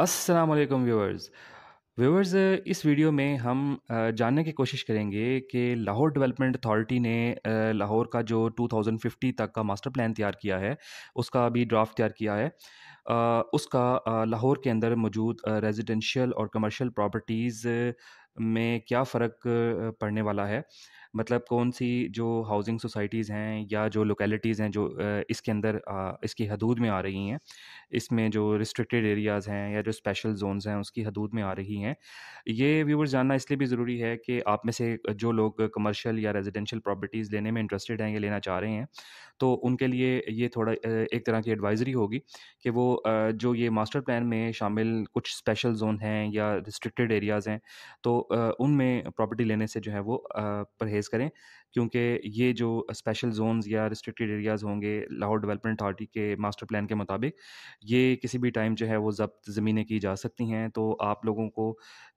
अस्सलाम viewers viewers इस video में हम जानने की कोशिश करेंगे कि लाहौर डेवलपमेंट अथॉरिटी ने लाहौर का जो 2050 तक का मास्टर प्लान तैयार किया है उसका अभी ड्राफ्ट तैयार किया है उसका लाहौर के अंदर मौजूद रेजिडेंशियल और कमर्शियल प्रॉपर्टीज़ में क्या फ़र्क पड़ने वाला है मतलब कौन सी जो हाउसिंग सोसाइटीज़ हैं या जो लोकेलिटीज़ हैं जो इसके अंदर इसकी हदूद में आ रही हैं इसमें जो रिस्ट्रिक्टेड एरियाज़ हैं या जो स्पेशल जोनस हैं उसकी हदूद में आ रही हैं ये व्यूवर्स जानना इसलिए भी ज़रूरी है कि आप में से जो लोग कमर्शियल या रेजिडेंशल प्रॉपर्टीज़ लेने में इंटरेस्टेड हैं या लेना चाह रहे हैं तो उनके लिए ये थोड़ा एक तरह की एडवाइजरी होगी कि वो जो ये मास्टर प्लान में शामिल कुछ स्पेशल जोन हैं या रिस्ट्रिक्टेड एरियाज़ हैं तो उनमें प्रॉपर्टी लेने से जो है वो परहेज परहेज़ करें क्योंकि ये जो स्पेशल जोन्स या रिस्ट्रिक्टेड एरियाज़ होंगे लाहौर डेवलपमेंट अथॉरिटी के मास्टर प्लान के मुताबिक ये किसी भी टाइम जो है वो जब्त ज़मीनें की जा सकती हैं तो आप लोगों को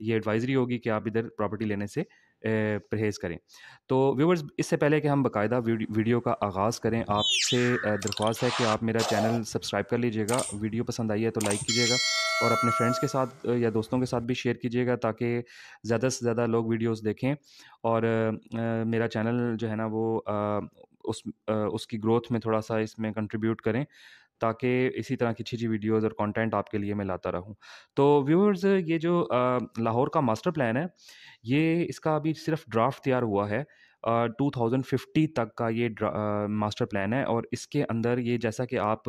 ये एडवाइजरी होगी कि आप इधर प्रॉपर्टी लेने से परहेज़ करें तो व्यूवर्स इससे पहले कि हम बाकायदा वीडियो का आगाज़ करें आपसे दरख्वास्त है कि आप मेरा चैनल सब्सक्राइब कर लीजिएगा वीडियो पसंद आई है तो लाइक कीजिएगा और अपने फ्रेंड्स के साथ या दोस्तों के साथ भी शेयर कीजिएगा ताकि ज़्यादा से ज़्यादा लोग वीडियोस देखें और मेरा चैनल जो है ना वो उस उसकी ग्रोथ में थोड़ा सा इसमें कंट्रीब्यूट करें ताकि इसी तरह की अच्छी अच्छी वीडियोज़ और कंटेंट आपके लिए मैं लाता रहूँ तो व्यूअर्स ये जो लाहौर का मास्टर प्लान है ये इसका अभी सिर्फ ड्राफ्ट तैयार हुआ है टू थाउजेंड फिफ्टी तक का ये मास्टर प्लान है और इसके अंदर ये जैसा कि आप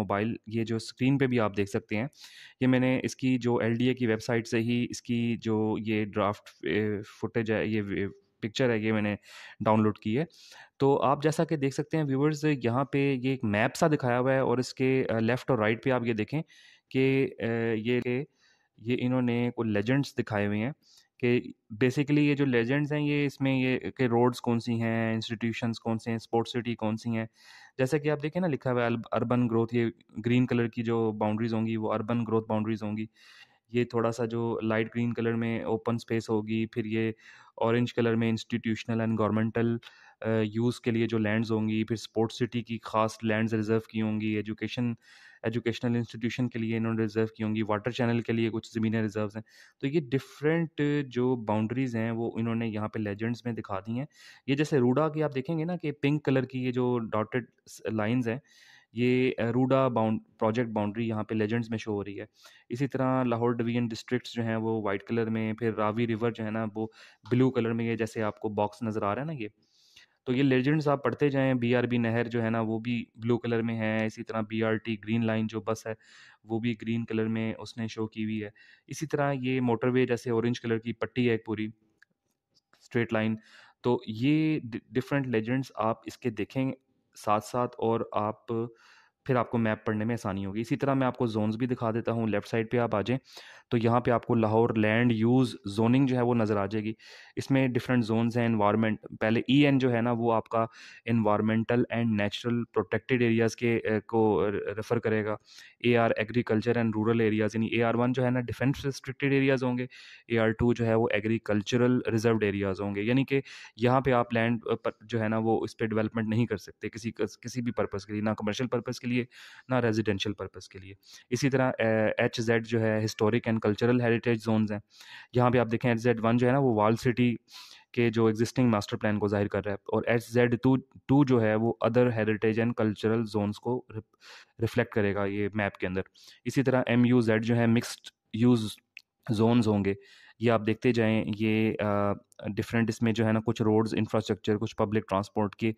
मोबाइल ये जो स्क्रीन पे भी आप देख सकते हैं ये मैंने इसकी जो एल की वेबसाइट से ही इसकी जो ये ड्राफ्ट फुटेज है ये पिक्चर है ये मैंने डाउनलोड की है तो आप जैसा कि देख सकते हैं व्यूवर्स यहाँ पे ये एक मैप सा दिखाया हुआ है और इसके लेफ़्ट और राइट पे आप ये देखें कि ये ये इन्होंने कुछ लेजेंड्स दिखाए हुए हैं कि बेसिकली ये जो लेजेंड्स हैं ये इसमें ये के रोड्स कौन सी हैं इंस्टीट्यूशन कौन से हैं स्पोर्ट्स सिटी कौन सी हैं जैसा कि आप देखें ना लिखा हुआ है अर्बन ग्रोथ ये ग्रीन कलर की जो बाउंड्रीज होंगी वो अर्बन ग्रोथ बाउंड्रीज होंगी ये थोड़ा-सा जो लाइट ग्रीन कलर में ओपन स्पेस होगी, फिर ये ऑरेंज कलर में इंस्टीट्यूशनल एंड गवर्नमेंटल यूज़ के लिए जो लैंड्स होंगी, फिर स्पोर्ट सिटी की खास लैंड्स रिज़र्व की होंगी, एजुकेशन एजुकेशनल इंस्टीट्यूशन के लिए इन्होंने रिज़र्व की होंगी, वाटर चैनल के लिए कुछ ज़मीनें रिजर्व हैं। तो ये डिफरेंट जो बाउंड्रीज़ हैं, वो इन्होंने यहाँ पे लेजेंड्स में दिखा दी हैं। ये जैसे रूडा की आप देखेंगे ना कि पिंक कलर की ये जो डॉटेड लाइन्स हैं ये रूडा बाउंड प्रोजेक्ट बाउंड्री यहाँ पे लेजेंड्स में शो हो रही है इसी तरह लाहौर डिवीजन डिस्ट्रिक्ट्स जो हैं वो वाइट कलर में फिर रावी रिवर जो है ना वो ब्लू कलर में ये जैसे आपको बॉक्स नज़र आ रहा है ना ये तो ये लेजेंड्स आप पढ़ते जाएं बीआरबी नहर जो है ना वो भी ब्लू कलर में है इसी तरह बीआरटी ग्रीन लाइन जो बस है वो भी ग्रीन कलर में उसने शो की हुई है इसी तरह ये मोटरवे जैसे ऑरेंज कलर की पट्टी है एक पूरी स्ट्रेट लाइन तो ये डिफरेंट लेजेंड्स आप इसके देखें साथ साथ और आप फिर आपको मैप पढ़ने में आसानी होगी इसी तरह मैं आपको जोन्स भी दिखा देता हूँ लेफ्ट साइड पे आप आ जाएँ तो यहाँ पे आपको लाहौर लैंड यूज़ जोनिंग जो है वो नज़र आ जाएगी इसमें डिफरेंट जोन्स हैं इन्वायरमेंट पहले ई e एन जो है ना वो आपका environmental and natural protected areas के को रेफ़र करेगा A R agriculture and rural areas यानी ए आर वन जो है ना डिफेंस रिस्ट्रिक्टेड एरियाज़ होंगे ए आर टू जो है वो एग्रीकल्चरल रिजर्व एरियाज़ होंगे यानी कि यहाँ पर आप लैंड जो है ना वो इस पर डिवेलपमेंट नहीं कर सकते किसी किसी भी पर्पज़ के लिए ना कमर्शल पर्पज़ के लिए लिए ना रेजिडेंशियल पर्पज़ के लिए इसी तरह एच जेड जो है historic and cultural heritage zone हैं यहाँ पे आप देखें एच जेड वन जो है ना वो वाल सिटी के जो एग्जिस्टिंग मास्टर प्लान को जाहिर कर रहा है और एच जेड टू टू जो है वो other heritage and cultural zone को रिफ्लेक्ट करेगा ये मैप के अंदर इसी तरह एम यू जेड जो है मिक्सड यूज़ जोन होंगे ये आप देखते जाएं ये डिफरेंट इसमें जो है ना कुछ रोड्स इंफ्रास्ट्रक्चर कुछ पब्लिक ट्रांसपोर्ट के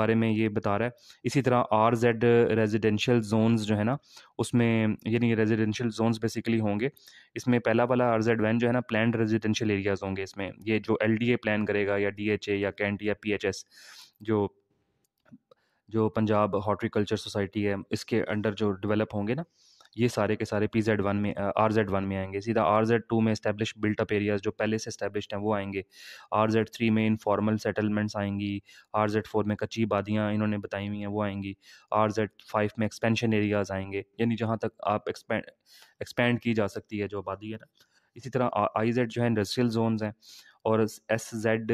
बारे में ये बता रहा है इसी तरह आर जेड रेजिडेंशियल जोनस जो है ना उसमें यानी रेजिडेंशियल जोन्स बेसिकली होंगे इसमें पहला वाला आर जेड वैन जो है ना प्लान रेजिडेंशियल एरियाज़ होंगे इसमें ये जो एल डी ए प्लान करेगा या डी एच ए या कैंट या पी एच एस जो जो पंजाब हॉर्टिकल्चर सोसाइटी है इसके अंडर जो डेवलप होंगे ना ये सारे के सारे पी जेड वन में आर जेड वन में आएंगे सीधा आर जेड टू में इस्टेब्लिश बिल्टअप एरियाज जो पहले से इस्टेब्लिश हैं वो आएंगे आर जेड थ्री में इनफॉर्मल सेटलमेंट्स आएंगी आर जेड फोर में कच्ची आबादियाँ इन्होंने बताई हुई हैं वो आएंगी आर जेड फाइव में एक्सपेंशन एरियाज आएंगे यानी जहाँ तक आप एक्सपेंड एक्सपेंड की जा सकती है जो आबादी है ना इसी तरह आई जेड जो है इंडस्ट्रियल जोनस हैं और एस जेड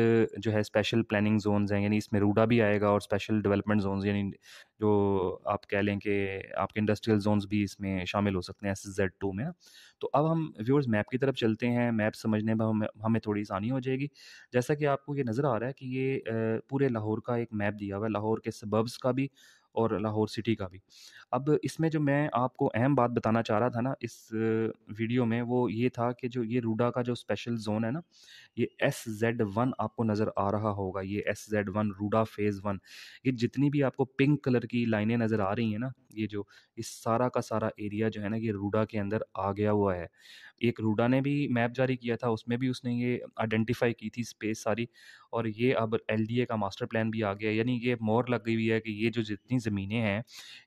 जो है स्पेशल प्लानिंग जोन्स हैं यानी इसमें रूडा भी आएगा और स्पेशल डेवलपमेंट जोन यानी जो आप कह लें कि आपके इंडस्ट्रियल जोनस भी इसमें शामिल हो सकते हैं एस जेड टू में तो अब हम व्यूअर्स मैप की तरफ चलते हैं मैप समझने में हमें हमें थोड़ी आसानी हो जाएगी जैसा कि आपको ये नज़र आ रहा है कि ये पूरे लाहौर का एक मैप दिया हुआ है लाहौर के सबब्स का भी और लाहौर सिटी का भी अब इसमें जो मैं आपको अहम बात बताना चाह रहा था ना इस वीडियो में वो ये था कि जो ये रूडा का जो स्पेशल जोन है ना ये एस जेड वन आपको नज़र आ रहा होगा ये S Z one RUDA phase one ये जितनी भी आपको पिंक कलर की लाइनें नज़र आ रही हैं ना ये जो इस सारा का सारा एरिया जो है ना ये रूडा के अंदर आ गया हुआ है एक रूडा ने भी मैप जारी किया था उसमें भी उसने ये आइडेंटिफाई की थी स्पेस सारी और ये अब एल का मास्टर प्लान भी आ गया यानी ये मोर लग गई हुई है कि ये जो जितनी ज़मीनें हैं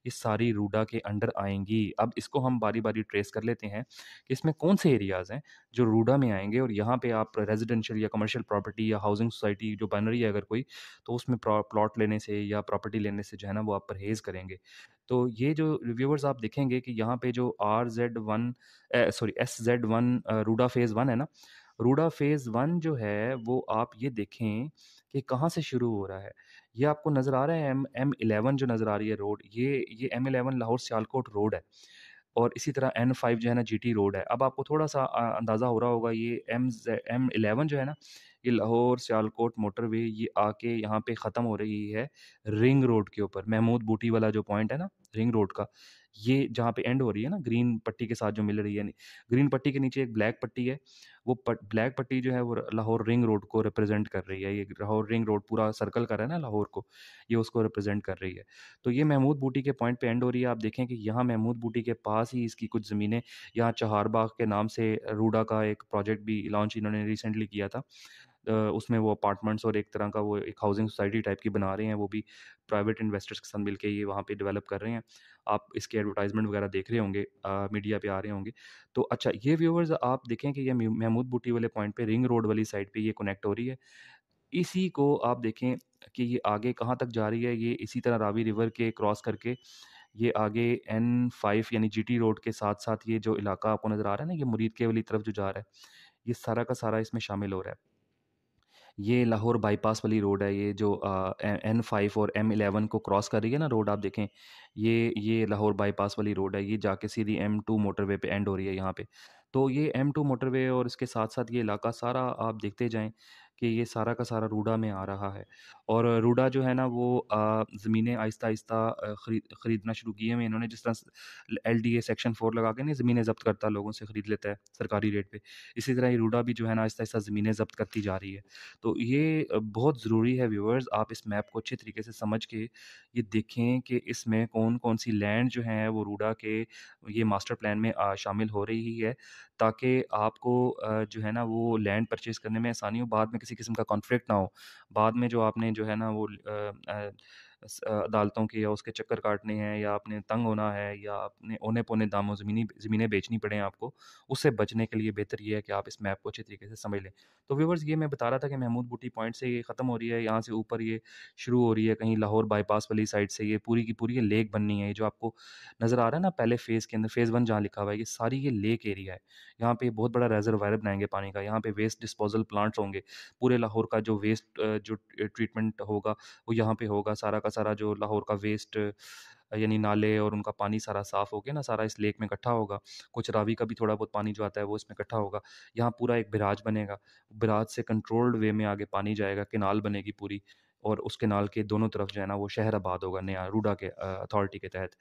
ये सारी रूडा के अंडर आएंगी अब इसको हम बारी बारी ट्रेस कर लेते हैं कि इसमें कौन से एरियाज़ हैं जो रूडा में आएंगे और यहाँ पे आप रेजिडेंशियल या कमर्शियल प्रॉपर्टी या हाउसिंग सोसाइटी जो बन रही है अगर कोई तो उसमें प्लॉट लेने से या प्रॉपर्टी लेने से जो है ना वो आप परहेज़ करेंगे तो ये जो रिव्यूवर्स आप देखेंगे कि यहाँ पे जो R Z one sorry S Z one RUDA phase one है ना रूडा फेज़ वन जो है वो आप ये देखें कि कहाँ से शुरू हो रहा है ये आपको नज़र आ रहा है एम एम इलेवन जो नज़र आ रही है रोड ये ये M eleven Lahore Sialkot road है और इसी तरह एन फाइव जो है ना जी टी रोड है अब आपको थोड़ा सा अंदाज़ा हो रहा होगा ये एम एम इलेवन जो है ना ये लाहौर सियालकोट मोटरवे ये आके यहाँ पे ख़त्म हो रही है रिंग रोड के ऊपर महमूद बूटी वाला जो पॉइंट है ना रिंग रोड का ये जहाँ पे एंड हो रही है ना ग्रीन पट्टी के साथ जो मिल रही है ग्रीन पट्टी के नीचे एक ब्लैक पट्टी है वो पट, ब्लैक पट्टी जो है वो लाहौर रिंग रोड को रिप्रेजेंट कर रही है ये लाहौर रिंग रोड पूरा सर्कल कर रहा है ना लाहौर को ये उसको रिप्रेजेंट कर रही है तो ये महमूद बूटी के पॉइंट पे एंड हो रही है आप देखें कि यहाँ महमूद बूटी के पास ही इसकी कुछ ज़मीनें यहाँ चहारबाग के नाम से रूडा का एक प्रोजेक्ट भी लॉन्च इन्होंने रिसेंटली किया था उसमें वो अपार्टमेंट्स और एक तरह का वो एक हाउसिंग सोसाइटी टाइप की बना रहे हैं वो भी प्राइवेट इन्वेस्टर्स के साथ मिलकर ये वहाँ पे डेवलप कर रहे हैं आप इसके एडवर्टाइजमेंट वगैरह देख रहे होंगे मीडिया पे आ रहे होंगे तो अच्छा ये व्यूवर्स आप देखें कि ये महमूद बूटी वाले पॉइंट पे रिंग रोड वाली साइड पे ये कनेक्ट हो रही है इसी को आप देखें कि ये आगे कहाँ तक जा रही है ये इसी तरह रावी रिवर के क्रॉस करके ये आगे एन फाइव यानी टी रोड के साथ साथ ये जो इलाका आपको नज़र आ रहा है ना ये मुरीद के वाली तरफ जो जा रहा है ये सारा का सारा इसमें शामिल हो रहा है ये लाहौर बाईपास वाली रोड है ये जो एन फाइव और एम एलेवन को क्रॉस कर रही है ना रोड आप देखें ये ये लाहौर बाईपास वाली रोड है ये जाके सीधी एम टू मोटरवे पे एंड हो रही है यहाँ पे तो ये एम टू मोटरवे और इसके साथ साथ ये इलाका सारा आप देखते जाएं कि ये सारा का सारा रूडा में आ रहा है और रूडा जो है ना वो ज़मीनें आहिस्ता आहिस्ता खरीद ख़रीदना शुरू किए हुए इन्होंने जिस तरह L D A section four लगा के नहीं ज़मीनें जब्त करता लोगों से ख़रीद लेता है सरकारी रेट पर इसी तरह ये रूडा भी जो है ना आहिस्ता आहिस्ता ज़मीनें जब्त करती जा रही है तो ये बहुत ज़रूरी है व्यूवर्स आप इस मैप को अच्छे तरीके से समझ के ये देखें कि इसमें कौन कौन सी लैंड जो है वो रूडा के ये मास्टर प्लान में शामिल हो रही है ताकि आपको जो है ना वो लैंड परचेज़ करने में आसानी हो बाद में किसी किस्म का कॉन्फ्लिक्ट ना हो बाद में जो आपने जो है ना वो अदालतों के या उसके चक्कर काटने हैं या आपने तंग होना है या आपने ओने पोने दामों ज़मीनी ज़मीनें बेचनी पड़े आपको उससे बचने के लिए बेहतर ये है कि आप इस मैप को अच्छे तरीके से समझ लें तो व्यूवर्स ये मैं बता रहा था कि महमूद बुटी पॉइंट से ये ख़त्म हो रही है यहाँ से ऊपर ये शुरू हो रही है कहीं लाहौर बाईपास वाली साइड से ये पूरी की पूरी ये लेक बननी है जो आपको नज़र आ रहा है ना पहले फ़ेज़ के अंदर फ़ेज़ वन जहाँ लिखा हुआ है ये सारी ये लेक एरिया है यहाँ पर बहुत बड़ा रेजरवायर बनाएंगे पानी का यहाँ पर वेस्ट डिस्पोजल प्लांट्स होंगे पूरे लाहौर का जो वेस्ट जो ट्रीटमेंट होगा वो यहाँ पर होगा सारा का सारा जो लाहौर का वेस्ट यानी नाले और उनका पानी सारा साफ़ हो गया ना सारा इस लेक में इकट्ठा होगा कुछ रावी का भी थोड़ा बहुत पानी जो आता है वो इसमें इकट्ठा होगा यहाँ पूरा एक बिराज बनेगा बिराज से कंट्रोल्ड वे में आगे पानी जाएगा किनाल बनेगी पूरी और उसके नाल के दोनों तरफ जो है ना वो शहर आबाद होगा नया रूडा के अथॉरिटी के तहत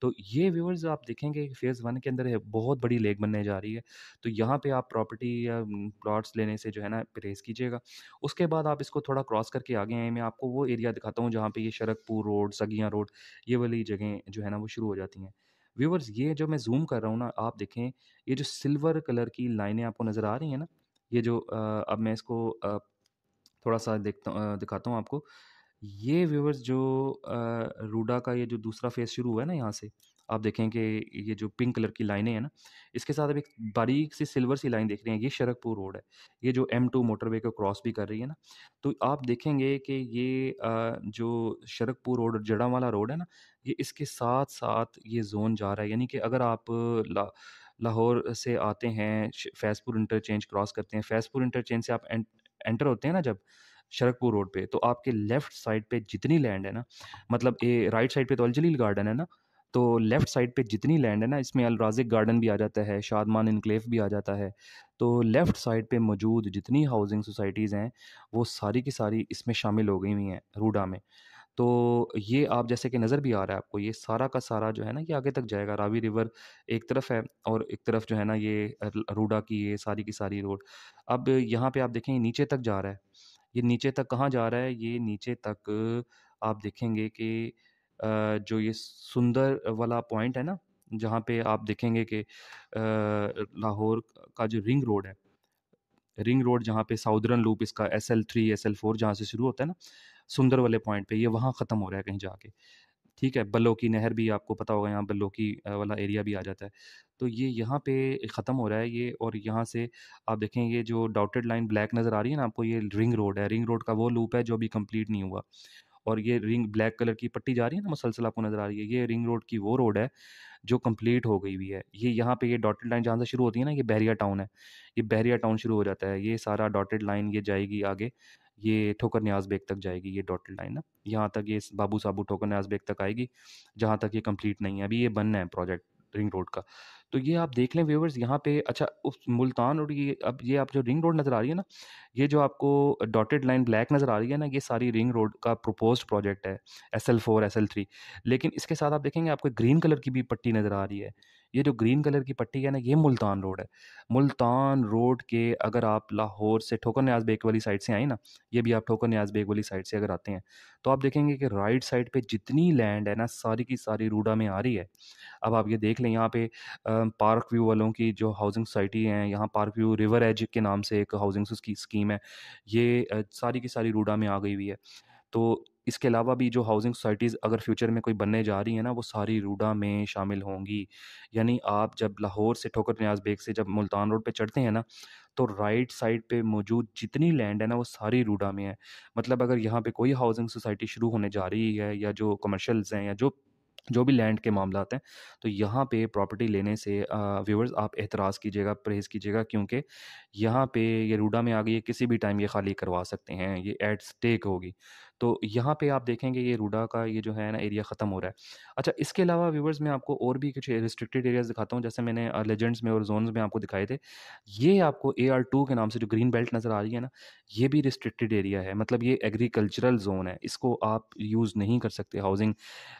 तो ये व्यूवर्स आप देखेंगे फेज़ वन के अंदर बहुत बड़ी लेक बनने जा रही है तो यहाँ पे आप प्रॉपर्टी या प्लॉट्स लेने से जो है ना परहेज़ कीजिएगा उसके बाद आप इसको थोड़ा क्रॉस करके आगे आए मैं आपको वो एरिया दिखाता हूँ जहाँ पर ये शरकपुर रोड सगियाँ रोड ये वाली जगह जो है ना वो शुरू हो जाती हैं व्यूवर्स ये जो मैं जूम कर रहा हूँ ना आप देखें ये जो सिल्वर कलर की लाइनें आपको नज़र आ रही हैं ना ये जो अब मैं इसको थोड़ा सा देखता दिखाता हूँ आपको ये व्यूवर्स जो रूडा का ये जो दूसरा फेज़ शुरू हुआ है ना यहाँ से आप देखें कि ये जो पिंक कलर की लाइनें हैं ना इसके साथ अब एक बारीक सी सिल्वर सी लाइन देख रहे हैं ये शरकपुर रोड है ये जो एम टू मोटरवे को क्रॉस भी कर रही है ना तो आप देखेंगे कि ये जो शरकपुर रोड जड़ा वाला रोड है ना ये इसके साथ साथ ये जोन जा रहा है यानी कि अगर आप ला लाहौर से आते हैं फैज़पुर इंटरचेंज क्रॉस करते हैं फैज़पुर इंटरचेंज से आप एंटर होते हैं ना जब शरकपुर रोड पे तो आपके लेफ्ट साइड पे जितनी लैंड है ना मतलब ए राइट साइड पे तो अलजलील गार्डन है ना तो लेफ्ट साइड पे जितनी लैंड है ना इसमें अलराजिक गार्डन भी आ जाता है शादमान इनक्लेव भी आ जाता है तो लेफ़्ट साइड पे मौजूद जितनी हाउसिंग सोसाइटीज़ हैं वो सारी की सारी इसमें शामिल हो गई हुई हैं रूडा में तो ये आप जैसे कि नज़र भी आ रहा है आपको ये सारा का सारा जो है ना ये आगे तक जाएगा रावी रिवर एक तरफ है और एक तरफ जो है ना ये रूडा की ये सारी की सारी रोड अब यहाँ पे आप देखेंगे नीचे तक जा रहा है ये नीचे तक कहाँ जा रहा है ये नीचे तक आप देखेंगे कि जो ये सुंदर वाला पॉइंट है ना जहाँ पे आप देखेंगे कि लाहौर का जो रिंग रोड है रिंग रोड जहाँ पे साउदर्न लूप इसका S L three S L four जहाँ से शुरू होता है ना सुंदर वाले पॉइंट पे ये वहाँ ख़त्म हो रहा है कहीं जाके ठीक है बल्लो की नहर भी आपको पता होगा यहाँ बल्लो की वाला एरिया भी आ जाता है तो ये यहाँ पे ख़त्म हो रहा है ये और यहाँ से आप देखें ये जो डॉटेड लाइन ब्लैक नज़र आ रही है ना आपको ये रिंग रोड है रिंग रोड का वो लूप है जो अभी कंप्लीट नहीं हुआ और ये रिंग ब्लैक कलर की पट्टी जा रही है ना मुसलसल आपको नज़र आ रही है ये रिंग रोड की वो रोड है जो कंप्लीट हो गई हुई है ये यहाँ पे ये डॉटेड लाइन जहाँ से शुरू होती है ना ये बहरिया टाउन है ये बहरिया टाउन शुरू हो जाता है ये सारा डॉटेड लाइन ये जाएगी आगे ये ठोकर न्याज बेग तक जाएगी ये डॉटेड लाइन ना यहाँ तक ये बाबू साबू ठोकर न्याज बेग तक आएगी जहाँ तक ये कंप्लीट नहीं है अभी ये बनना है प्रोजेक्ट रिंग रोड का तो ये आप देख लें व्यूवर्स यहाँ पे अच्छा उस मुल्तान और ये अब ये आप जो रिंग रोड नज़र आ रही है ना ये जो आपको डॉटेड लाइन ब्लैक नज़र आ रही है ना ये सारी रिंग रोड का प्रपोज प्रोजेक्ट है S L four S L three लेकिन इसके साथ आप देखेंगे आपको ग्रीन कलर की भी पट्टी नज़र आ रही है ये जो ग्रीन कलर की पट्टी है ना ये मुल्तान रोड है मुल्तान रोड के अगर आप लाहौर से ठोकर न्याज बेग वाली साइड से आई ना ये भी आप ठोकर न्याज बेग वाली साइड से अगर आते हैं तो आप देखेंगे कि राइट साइड पे जितनी लैंड है ना सारी की सारी रूडा में आ रही है अब आप ये देख लें यहाँ पे पार्क व्यू वालों की जो हाउसिंग सोसाइटी है यहाँ पार्क व्यू रिवर एज के नाम से एक हाउसिंग स्कीम है ये सारी की सारी रूडा में आ गई हुई है तो इसके अलावा भी जो हाउसिंग सोसाइटीज़ अगर फ्यूचर में कोई बनने जा रही है ना वो सारी रूडा में शामिल होंगी यानी आप जब लाहौर से ठोकर न्याज बेग से जब मुल्तान रोड पे चढ़ते हैं ना तो राइट साइड पे मौजूद जितनी लैंड है ना वो सारी रूडा में है मतलब अगर यहाँ पे कोई हाउसिंग सोसाइटी शुरू होने जा रही है या जो कमर्शल्स हैं या जो जो भी लैंड के मामला हैं तो यहाँ पे प्रॉपर्टी लेने से व्यूवर्स आप एतराज़ कीजिएगा परहेज़ कीजिएगा क्योंकि यहाँ पे ये रूडा में आ गई है किसी भी टाइम ये खाली करवा सकते हैं ये एट स्टेक होगी तो यहाँ पे आप देखेंगे ये रूडा का ये जो है ना एरिया ख़त्म हो रहा है अच्छा इसके अलावा व्यूवर्स मैं आपको और भी कुछ रिस्ट्रिक्टेड एरियाज़ दिखाता हूँ जैसे मैंने लेजेंड्स में और जोनस में आपको दिखाए थे ये आपको ए आर टू के नाम से जो ग्रीन बेल्ट नज़र आ रही है ना ये भी रिस्ट्रिक्टेड एरिया है मतलब ये एग्रीकल्चरल जोन है इसको आप यूज़ नहीं कर सकते हाउसिंग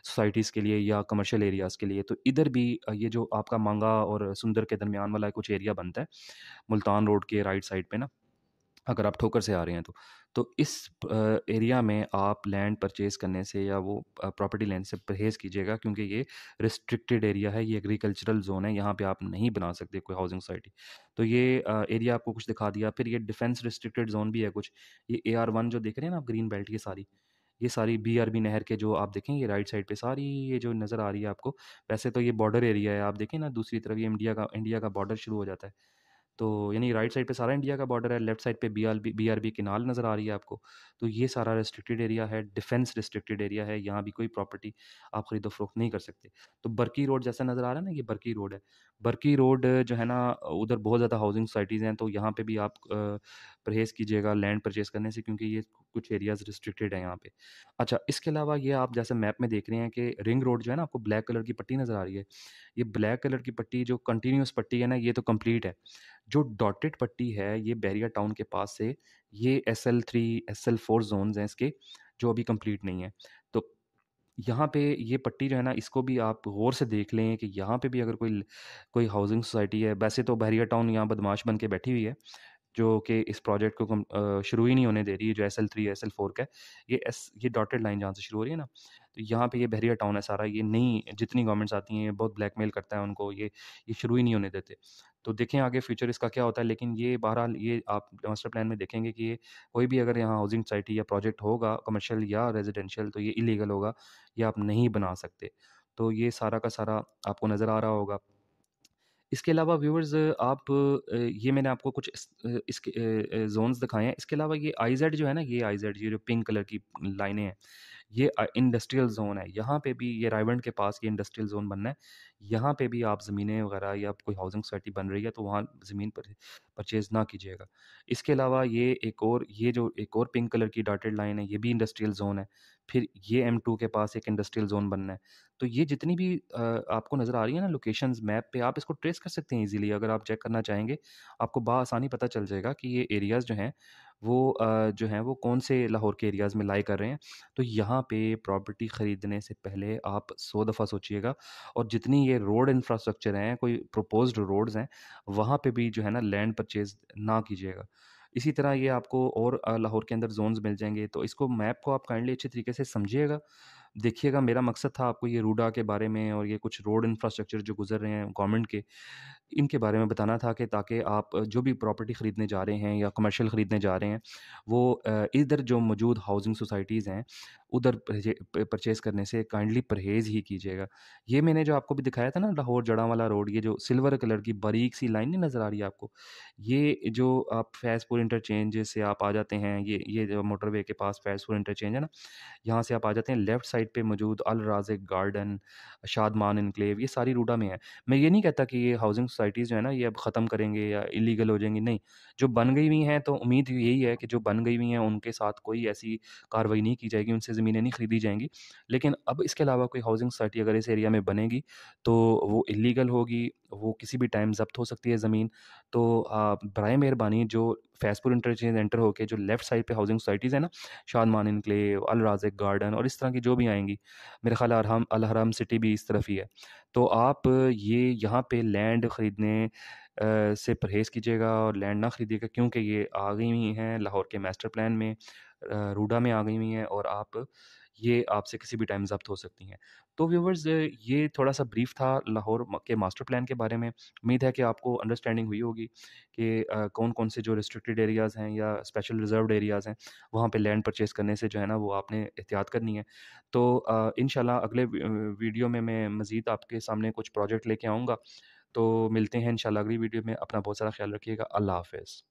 सोसाइटीज़ के लिए या कमर्शियल एरियाज़ के लिए तो इधर भी ये जो आपका मांगा और सुंदर के दरमियान वाला कुछ एरिया बनता है मुल्तान रोड के राइट साइड पर ना अगर आप ठोकर से आ रहे हैं तो तो इस एरिया में आप लैंड परचेज़ करने से या वो प्रॉपर्टी लैंड से परहेज़ कीजिएगा क्योंकि ये रिस्ट्रिक्टेड एरिया है ये एग्रीकल्चरल जोन है यहाँ पे आप नहीं बना सकते कोई हाउसिंग सोसाइटी तो ये एरिया आपको कुछ दिखा दिया फिर ये डिफेंस रिस्ट्रिक्टेड जोन भी है कुछ ये ए आर वन जो देख रहे हैं ना आप ग्रीन बेल्ट की सारी ये सारी बी आर बी नहर के जो आप देखें ये राइट साइड पे सारी ये जो नज़र आ रही है आपको वैसे तो ये बॉर्डर एरिया है आप देखें ना दूसरी तरफ ये इंडिया का इंडिया का बॉर्डर शुरू हो जाता है तो यानी राइट साइड पे सारा इंडिया का बॉर्डर है लेफ्ट साइड पे B R B B R B canal नज़र आ रही है आपको तो ये सारा रेस्ट्रिक्टेड एरिया है डिफेंस रेस्ट्रिक्टेड एरिया है यहाँ भी कोई प्रॉपर्टी आप ख़रीदो फरोख नहीं कर सकते तो बर्की रोड जैसा नज़र आ रहा है ना ये बर्की रोड है बर्की रोड जो है ना उधर बहुत ज़्यादा हाउसिंग सोसाइटीज़ हैं तो यहाँ पर भी आप परहेज़ कीजिएगा लैंड परचेज़ करने से क्योंकि ये कुछ एरियाज रिस्ट्रिक्टेड है यहाँ पे अच्छा इसके अलावा ये आप जैसे मैप में देख रहे हैं कि रिंग रोड जो है ना आपको ब्लैक कलर की पट्टी नज़र आ रही है ये ब्लैक कलर की पट्टी जो कंटिन्यूस पट्टी है ना ये तो कम्प्लीट है जो डॉटेड पट्टी है ये बैरिया टाउन के पास से ये S L three S L four zone हैं इसके जो अभी कंप्लीट नहीं है तो यहाँ पे ये पट्टी जो है ना इसको भी आप गौर से देख लें कि यहाँ पे भी अगर कोई कोई हाउसिंग सोसाइटी है वैसे तो बहरिया टाउन यहाँ बदमाश बन के बैठी हुई है जो कि इस प्रोजेक्ट को शुरू ही नहीं होने दे रही है जो S L three S L four का ये एस ये डॉटेड लाइन जहाँ से शुरू हो रही है ना तो यहाँ पे ये बहरिया टाउन है सारा ये नहीं जितनी गवर्नमेंट्स आती हैं बहुत ब्लैकमेल करता है उनको ये ये शुरू ही नहीं होने देते तो देखें आगे फ्यूचर इसका क्या होता है लेकिन ये बहरहाल ये आप मास्टर प्लान में देखेंगे कि ये कोई भी अगर यहाँ हाउसिंग सोसाइटी या प्रोजेक्ट होगा कमर्शियल या रेजिडेंशियल तो ये इलीगल होगा ये आप नहीं बना सकते तो ये सारा का सारा आपको नज़र आ रहा होगा इसके अलावा व्यूअर्स आप ये मैंने आपको कुछ इसके जोन्स दिखाए हैं इसके अलावा ये आई जेड जो है ना ये आई जेड ये जो पिंक कलर की लाइनें हैं ये इंडस्ट्रियल जोन है यहाँ पे भी ये रायवंड के पास ये इंडस्ट्रियल जोन बनना है यहाँ पे भी आप ज़मीनें वगैरह या कोई हाउसिंग सोसाइटी बन रही है तो वहाँ ज़मीन पर परचेज़ ना कीजिएगा इसके अलावा ये एक और ये जो एक और पिंक कलर की डॉटेड लाइन है ये भी इंडस्ट्रियल जोन है फिर ये एम टू के पास एक इंडस्ट्रियल जोन बनना है तो ये जितनी भी आपको नज़र आ रही है ना लोकेशन मैप पे आप इसको ट्रेस कर सकते हैं ईज़िली अगर आप चेक करना चाहेंगे आपको बसानी पता चल जाएगा कि ये एरियाज़ जो हैं वो जो हैं वो कौन से लाहौर के एरियाज़ में लाई कर रहे हैं तो यहाँ पे प्रॉपर्टी ख़रीदने से पहले आप सौ दफ़ा सोचिएगा और जितनी ये रोड इंफ्रास्ट्रक्चर हैं कोई प्रपोज्ड रोड्स हैं वहाँ पे भी जो है ना लैंड परचेज ना कीजिएगा इसी तरह ये आपको और लाहौर के अंदर जोन्स मिल जाएंगे तो इसको मैप को आप काइंडली अच्छे तरीके से समझिएगा देखिएगा मेरा मकसद था आपको ये रूडा के बारे में और ये कुछ रोड इंफ्रास्ट्रक्चर जो गुजर रहे हैं गवर्नमेंट के इनके बारे में बताना था कि ताकि आप जो भी प्रॉपर्टी ख़रीदने जा रहे हैं या कमर्शियल ख़रीदने जा रहे हैं वो इधर जो मौजूद हाउसिंग सोसाइटीज़ हैं उधर परचेज़ करने से काइंडली परहेज़ ही कीजिएगा ये मैंने जो आपको भी दिखाया था ना लाहौर जड़ा वाला रोड ये जो सिल्वर कलर की बारीक सी लाइन नहीं नज़र आ रही है आपको ये जो आप फैज़पुर इंटरचेंज से आप आ जाते हैं ये ये मोटरवे के पास फैज़पुर इंटरचेंज है ना यहाँ से आप आ जाते हैं लेफ़्ट साइड साइड पे मौजूद अल राजिक गार्डन शादमान इनक्लेव ये सारी रूडा में है मैं ये नहीं कहता कि ये हाउसिंग सोसाइटीज़ जो है ना ये अब ख़त्म करेंगे या इलीगल हो जाएंगी नहीं जो बन गई हुई हैं तो उम्मीद यही है कि जो बन गई हुई हैं उनके साथ कोई ऐसी कार्रवाई नहीं की जाएगी उनसे ज़मीनें नहीं खरीदी जाएंगी लेकिन अब इसके अलावा कोई हाउसिंग सोसाइटी अगर इस एरिया में बनेगी तो वो इलीगल होगी वो किसी भी टाइम जब्त हो सकती है ज़मीन तो बर मेहरबानी जो फैजपुर इंटरचेंज एंटर होकर जो लेफ्ट साइड पे हाउसिंग सोसाइटीज़ है ना शाद मानिन क्ले गार्डन और इस तरह की जो भी आएंगी मेरे ख्याल अरहम अलहराम सिटी भी इस तरफ ही है तो आप ये यहाँ पे लैंड ख़रीदने से परहेज़ कीजिएगा और लैंड ना ख़रीदिएगा क्योंकि ये आ गई हुई हैं लाहौर के मास्टर प्लान में रूडा में आ गई हुई हैं और आप ये आपसे किसी भी टाइम ज़ब्त हो सकती हैं तो व्यूवर्स ये थोड़ा सा ब्रीफ था लाहौर के मास्टर प्लान के बारे में उम्मीद है कि आपको अंडरस्टैंडिंग हुई होगी कि कौन कौन से जो रिस्ट्रिक्टेड एरियाज़ हैं या स्पेशल रिजर्व एरियाज़ हैं वहाँ पर लैंड परचेज़ करने से जो है ना वो आपने एहतियात करनी है तो इन अगले वीडियो में मैं मज़ीद आपके सामने कुछ प्रोजेक्ट लेके आऊँगा तो मिलते हैं इन अगली वीडियो में अपना बहुत सारा ख्याल रखिएगा अल्लाह हाफिज़